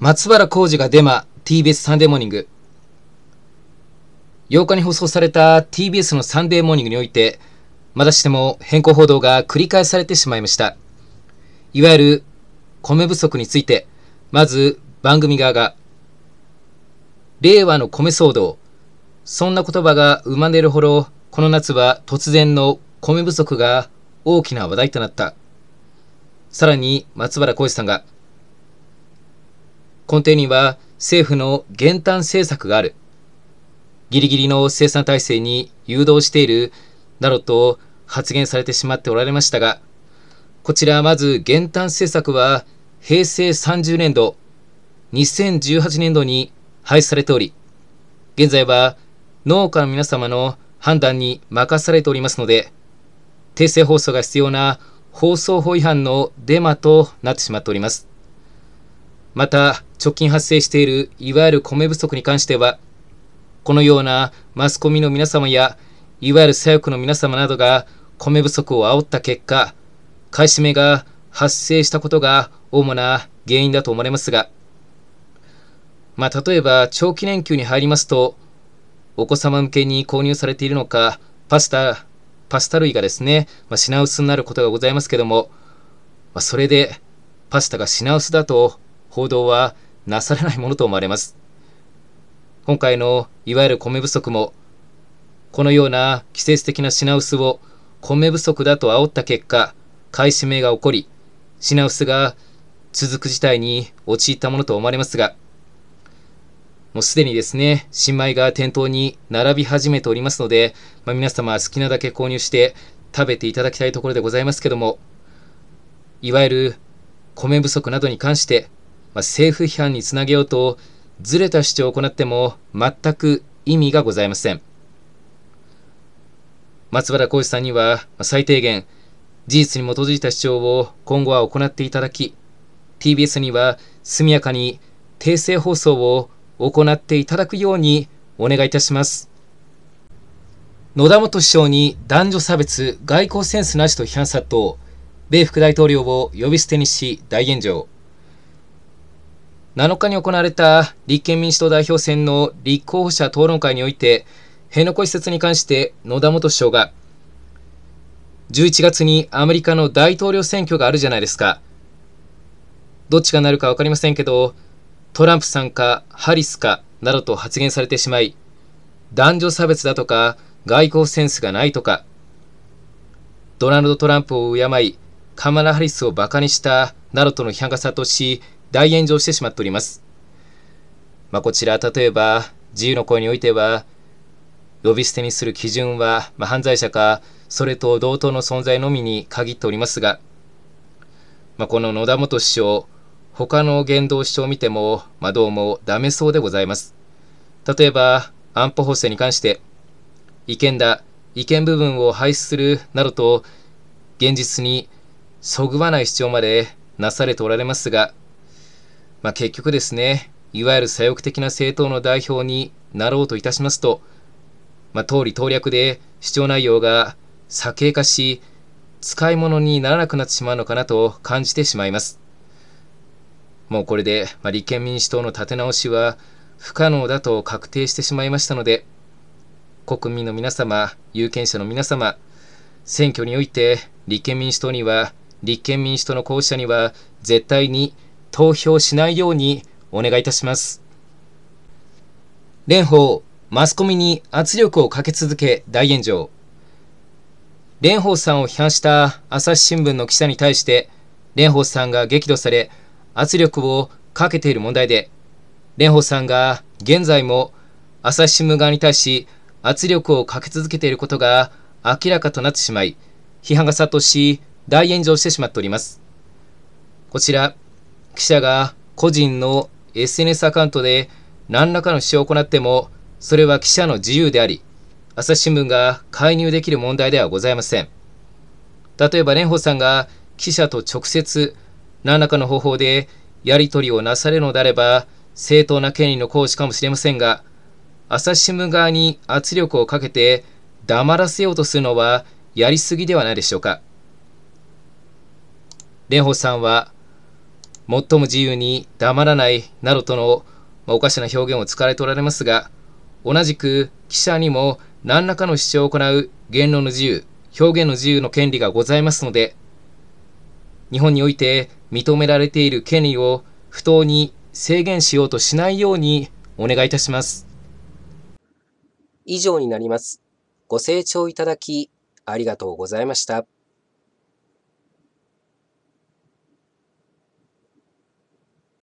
松原浩二がデマ TBS サンデーモーニング8日に放送された TBS のサンデーモーニングにおいてまだしても変更報道が繰り返されてしまいましたいわゆる米不足についてまず番組側が令和の米騒動そんな言葉が生まれるほどこの夏は突然の米不足が大きな話題となったさらに松原浩二さんが根底には政府の減反政策がある。ギリギリの生産体制に誘導しているなどと発言されてしまっておられましたが、こちらまず減反政策は平成30年度、2018年度に廃止されており、現在は農家の皆様の判断に任されておりますので、訂正放送が必要な放送法違反のデマとなってしまっております。また、直近発生しているいわゆる米不足に関しては、このようなマスコミの皆様や、いわゆる左翼の皆様などが米不足を煽った結果、買い占めが発生したことが主な原因だと思われますが、まあ、例えば長期連休に入りますと、お子様向けに購入されているのか、パスタ、パスタ類がですね、まあ、品薄になることがございますけども、まあ、それでパスタが品薄だと報道はなされないものと思われます。今回のいわゆる米不足も、このような季節的な品薄を米不足だと煽った結果、買い占めが起こり、品薄が続く事態に陥ったものと思われますが、もうすでにですね、新米が店頭に並び始めておりますので、まあ、皆様好きなだけ購入して食べていただきたいところでございますけども、いわゆる米不足などに関して、まあ、政府批判につなげようとずれた主張を行っても全く意味がございません松原浩二さんには最低限事実に基づいた主張を今後は行っていただき TBS には速やかに訂正放送を行っていただくようにお願いいたします野田元首相に男女差別外交センスなしと批判殺到米副大統領を呼び捨てにし大炎上7日に行われた立憲民主党代表選の立候補者討論会において、辺野古施設に関して野田元首相が、11月にアメリカの大統領選挙があるじゃないですか。どっちがなるか分かりませんけど、トランプさんかハリスかなどと発言されてしまい、男女差別だとか外交センスがないとか、ドナルド・トランプを敬い、カマラ・ハリスを馬鹿にしたなどとの批判が殺到し、大炎上してしまっております。まあ、こちら、例えば、自由の声においては、呼び捨てにする基準は、まあ、犯罪者か、それと同等の存在のみに限っておりますが、まあ、この野田元首相、他の言動主張を見ても、まあ、どうもダメそうでございます。例えば、安保法制に関して、違憲だ、違憲部分を廃止するなどと、現実にそぐわない主張までなされておられますが、まあ、結局ですね、いわゆる左翼的な政党の代表になろうといたしますと、まあ、通り投略で主張内容が左傾化し、使い物にならなくなってしまうのかなと感じてしまいます。もうこれで、まあ、立憲民主党の立て直しは不可能だと確定してしまいましたので、国民の皆様、有権者の皆様、選挙において立憲民主党には、立憲民主党の候補者には絶対に投票しないようにお願いいたします。蓮舫、マスコミに圧力をかけ続け大炎上。蓮舫さんを批判した朝日新聞の記者に対して、蓮舫さんが激怒され、圧力をかけている問題で、蓮舫さんが現在も朝日新聞側に対し圧力をかけ続けていることが明らかとなってしまい、批判が殺到し、大炎上してしまっております。こちら、記者が個人の SNS アカウントで何らかの主張を行っても、それは記者の自由であり、朝日新聞が介入できる問題ではございません。例えば蓮舫さんが記者と直接何らかの方法でやり取りをなされるのであれば、正当な権利の行使かもしれませんが、朝日新聞側に圧力をかけて黙らせようとするのはやりすぎではないでしょうか。蓮舫さんは最も自由に黙らないなどとの、まおかしな表現を使われておられますが、同じく記者にも何らかの主張を行う言論の自由、表現の自由の権利がございますので、日本において認められている権利を不当に制限しようとしないようにお願いいたします。以上になります。ご清聴いただきありがとうございました。